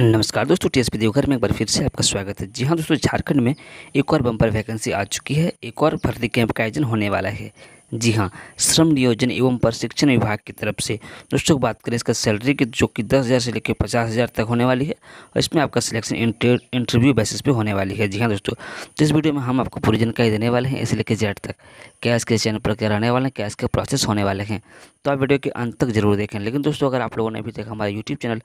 नमस्कार दोस्तों T S P Deoghar में एक बार फिर से आपका स्वागत है जी हाँ दोस्तों झारखंड में एक और बम्पर वैकेंसी आ चुकी है एक और भर्ती कैंप का आयोजन होने वाला है जी हाँ श्रम नियोजन एवं प्रशिक्षण विभाग की तरफ से दोस्तों बात करें इसका सैलरी की जो कि दस हज़ार से लेकर पचास हज़ार तक होने वाली है और इसमें आपका सिलेक्शन इंटरव्यू बेसिस पे होने वाली है जी हाँ दोस्तों तो इस वीडियो में हम आपको पूरी जानकारी देने वाले हैं इसे लेकर जेड तक क्या इसके चैनल पर क्या रहने वाले हैं क्या इसके प्रोसेस होने वाले हैं तो आप वीडियो के अंत तक जरूर देखें लेकिन दोस्तों अगर आप लोगों ने अभी तक हमारा YouTube channel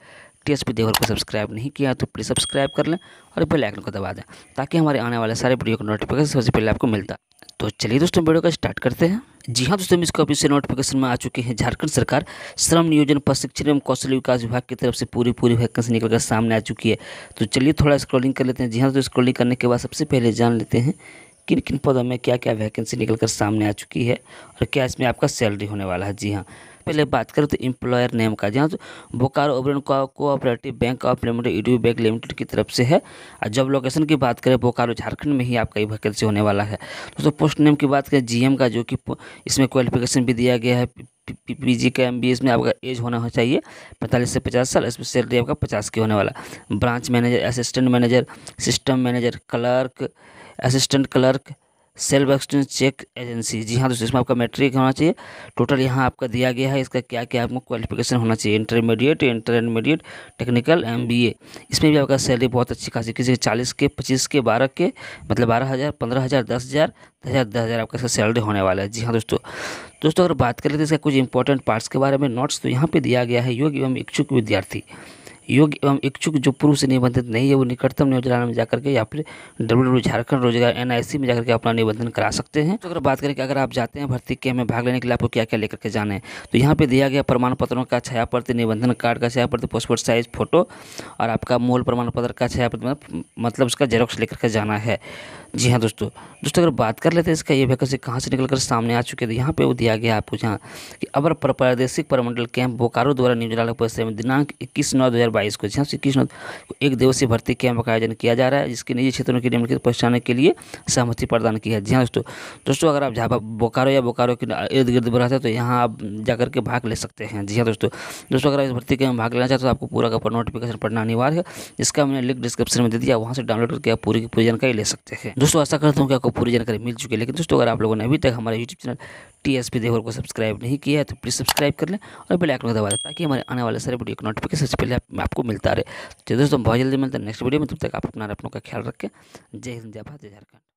T S P देवर को सब्सक्राइब नहीं किया तो प्लीज़ सब्सक्राइब कर लें और बेल आइकन को दबा दें ताकि हमारे आने वाले सारे वीडियो का नोटिफिकेशन सबसे पहले आपको मिलता है तो चलिए दोस्तों वीडियो का स्टार्ट करते हैं जी हाँ दोस्तों इसके ऑफिशियल नोटिफिकेशन में आ चुके हैं झारखंड सरकार श्रम नियोजन प्रशिक्षण एवं कौशल विकास विभाग की तरफ से पूरी पूरी वैकेंसी निकलकर सामने आ चुकी है तो चलिए थोड़ा स्क्रॉलिंग कर लेते हैं जी हाँ तो स्क्रॉलिंग करने के बाद सबसे पहले जान लेते हैं किन किन पदों में क्या क्या वैकेंसी निकलकर सामने आ चुकी है और क्या इसमें आपका सैलरी होने वाला है जी हाँ पहले बात करें तो इम्प्लॉयर नेम का जहाँ तो बोकारो ओबरन कोऑपरेटिव बैंक ऑफ लिमिटेड यूडियो बैंक लिमिटेड की तरफ से है और जब लोकेशन की बात करें बोकारो झारखंड में ही आपका ये वैकेंसी होने वाला है दोस्तों पोस्ट नेम की बात करें जीएम का जो कि इसमें क्वालिफिकेशन भी दिया गया है पी जी का एम बी एस में आपका एज होना चाहिए पैंतालीस से पचास साल इसमें सैलरी आपका पचास की होने वाला branch manager assistant manager system manager clerk assistant clerk self extension check agency जी हाँ दोस्तों इसमें आपका मैट्रिक होना चाहिए टोटल यहाँ आपका दिया गया है इसका क्या क्या आपको क्वालिफिकेशन होना चाहिए इंटरमीडिएट इंटरमीडिएट टेक्निकल एम इसमें भी आपका सैलरी बहुत अच्छी खासी किसी के चालीस के पच्चीस के बारह के मतलब बारह हज़ार पंद्रह हज़ार दस हज़ार दस हज़ार दस हज़ार आपका सैलरी होने वाला है जी हाँ दोस्तों दोस्तों अगर बात करें तो इसका कुछ इंपॉर्टेंट पार्ट्स के बारे में नोट्स तो यहाँ पर दिया गया है योग एवं इच्छुक विद्यार्थी योग्य एवं इच्छुक जो पूर्व से निबंधित नहीं है वो निकटतम नियोजनालय में जाकर के या फिर डब्ल्यू डब्ल्यू झारखंड रोजगार एन में जाकर के अपना निबंधन करा सकते हैं तो अगर बात करें कि अगर आप जाते हैं भर्ती के में भाग लेने के लिए आपको क्या क्या लेकर के जाना है तो यहाँ पर दिया गया प्रमाण पत्रों का छाया प्रति निबंधन कार्ड का छाया प्रति पासपोर्ट साइज फोटो और आपका मूल प्रमाण पत्र का छाया प्रति मतलब, मतलब उसका जेरोक्स लेकर के जाना है जी हाँ दोस्तों दोस्तों अगर बात कर लेते हैं इसका ये वैकेंसी कहाँ से निकल कर सामने आ चुके है तो यहाँ पे वो दिया गया आपको जहाँ कि अबर प्रादेशिक परमंडल कैंप बोकारो द्वारा नियोजनालय परिसर में दिनांक इक्कीस नौ दो बाईस को जहाँ श्री कृष्ण एक दिवसीय भर्ती कैंप का आयोजन किया जा रहा है जिसके निजी क्षेत्रों की निम्नलिखित पहचाने के लिए सहमति प्रदान की है जी हाँ दोस्तों दोस्तों अगर आप जहाँ बोकारो या बोकारो के इर्द गिर्द बढ़ाते हैं तो यहाँ आप जाकर के भाग ले सकते हैं जी हाँ दोस्तों दोस्तों अगर आप इस भर्ती कैंप में भाग लेना चाहते तो आपको पूरा का नोटिफिकेशन पढ़ना अनिवार्य है इसका मैंने लिंक डिस्क्रिप्शन में दे दिया वहाँ से डाउनलोड करके आप पूरी की पूरी जानकारी ले सकते हैं दोस्तों ऐसा करता हूँ कि आपको पूरी जानकारी मिल चुकी है लेकिन दोस्तों अगर आप लोगों ने अभी तक हमारे YouTube channel T S P देवर को सब्सक्राइब नहीं किया है तो प्लीज़ सब्सक्राइब कर लें और बेल आइकन को दबा दें ताकि हमारे आने वाले सारे वीडियो का नोटिफिकेशन सबसे पहले आपको मिलता रहे तो दोस्तों बहुत जल्दी मिलते हैं नेक्स्ट वीडियो में तब तक आप अपना अपनों का ख्याल रखें जय हिंद जय भारत जय झारखंड